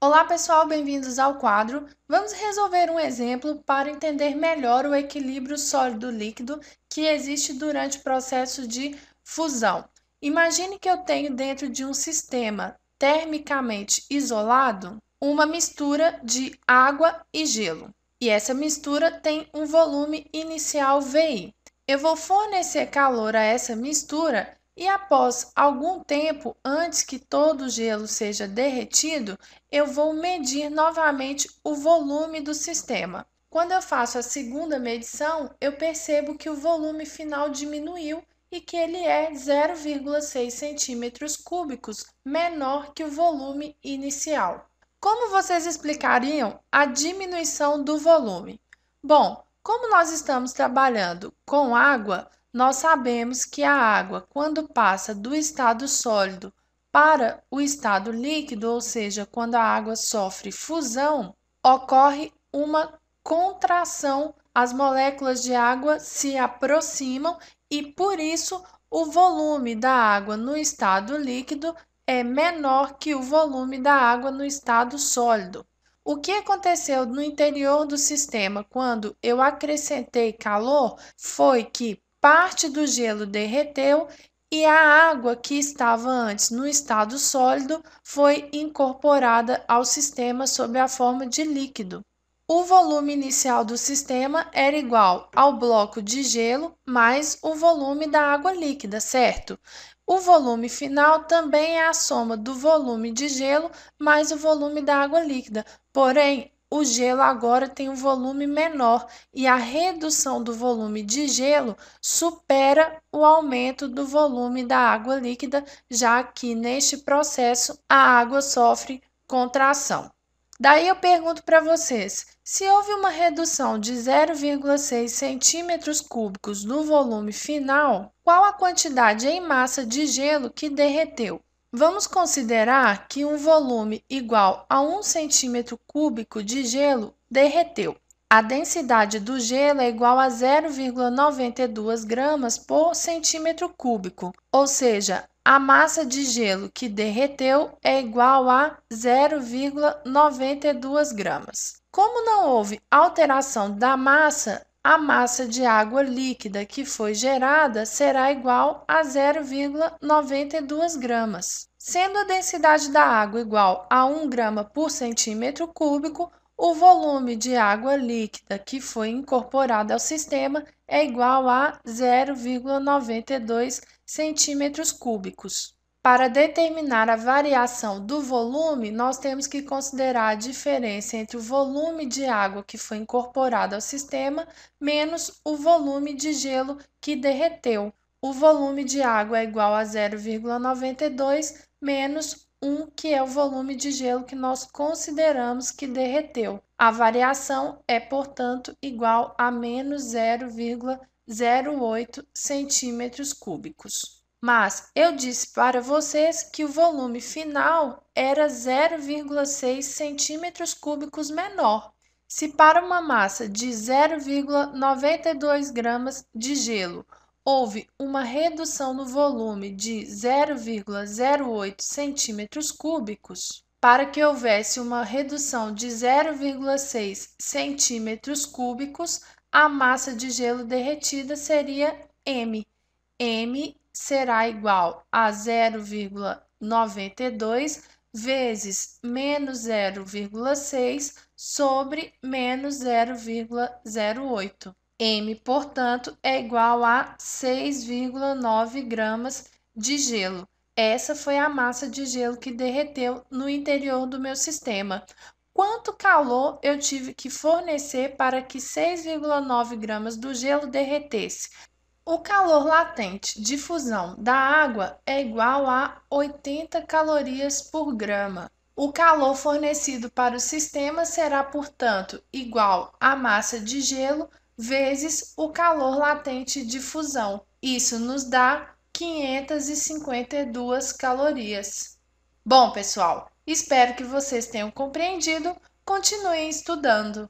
Olá pessoal, bem-vindos ao quadro. Vamos resolver um exemplo para entender melhor o equilíbrio sólido-líquido que existe durante o processo de fusão. Imagine que eu tenho dentro de um sistema termicamente isolado uma mistura de água e gelo. E essa mistura tem um volume inicial VI. Eu vou fornecer calor a essa mistura e após algum tempo, antes que todo o gelo seja derretido, eu vou medir novamente o volume do sistema. Quando eu faço a segunda medição, eu percebo que o volume final diminuiu e que ele é 0,6 centímetros cúbicos menor que o volume inicial. Como vocês explicariam a diminuição do volume? Bom, como nós estamos trabalhando com água, nós sabemos que a água, quando passa do estado sólido para o estado líquido, ou seja, quando a água sofre fusão, ocorre uma contração. As moléculas de água se aproximam e, por isso, o volume da água no estado líquido é menor que o volume da água no estado sólido. O que aconteceu no interior do sistema quando eu acrescentei calor foi que parte do gelo derreteu e a água que estava antes no estado sólido foi incorporada ao sistema sob a forma de líquido. O volume inicial do sistema era igual ao bloco de gelo mais o volume da água líquida, certo? O volume final também é a soma do volume de gelo mais o volume da água líquida, porém o gelo agora tem um volume menor e a redução do volume de gelo supera o aumento do volume da água líquida, já que neste processo a água sofre contração. Daí eu pergunto para vocês: se houve uma redução de 0,6 centímetros cúbicos do volume final, qual a quantidade em massa de gelo que derreteu? Vamos considerar que um volume igual a 1 centímetro cúbico de gelo derreteu. A densidade do gelo é igual a 0,92 gramas por centímetro cúbico, ou seja, a massa de gelo que derreteu é igual a 0,92 gramas. Como não houve alteração da massa, a massa de água líquida que foi gerada será igual a 0,92 gramas. Sendo a densidade da água igual a 1 grama por centímetro cúbico, o volume de água líquida que foi incorporado ao sistema é igual a 0,92 centímetros cúbicos. Para determinar a variação do volume, nós temos que considerar a diferença entre o volume de água que foi incorporado ao sistema menos o volume de gelo que derreteu. O volume de água é igual a 0,92 menos 1, que é o volume de gelo que nós consideramos que derreteu. A variação é, portanto, igual a menos 0,08 centímetros cúbicos. Mas eu disse para vocês que o volume final era 0,6 centímetros cúbicos menor. Se para uma massa de 0,92 gramas de gelo houve uma redução no volume de 0,08 centímetros cúbicos, para que houvesse uma redução de 0,6 centímetros cúbicos, a massa de gelo derretida seria m. m será igual a 0,92 vezes menos 0,6 sobre menos 0,08. M, portanto, é igual a 6,9 gramas de gelo. Essa foi a massa de gelo que derreteu no interior do meu sistema. Quanto calor eu tive que fornecer para que 6,9 gramas do gelo derretesse? O calor latente de fusão da água é igual a 80 calorias por grama. O calor fornecido para o sistema será, portanto, igual à massa de gelo vezes o calor latente de fusão. Isso nos dá 552 calorias. Bom, pessoal, espero que vocês tenham compreendido. Continuem estudando.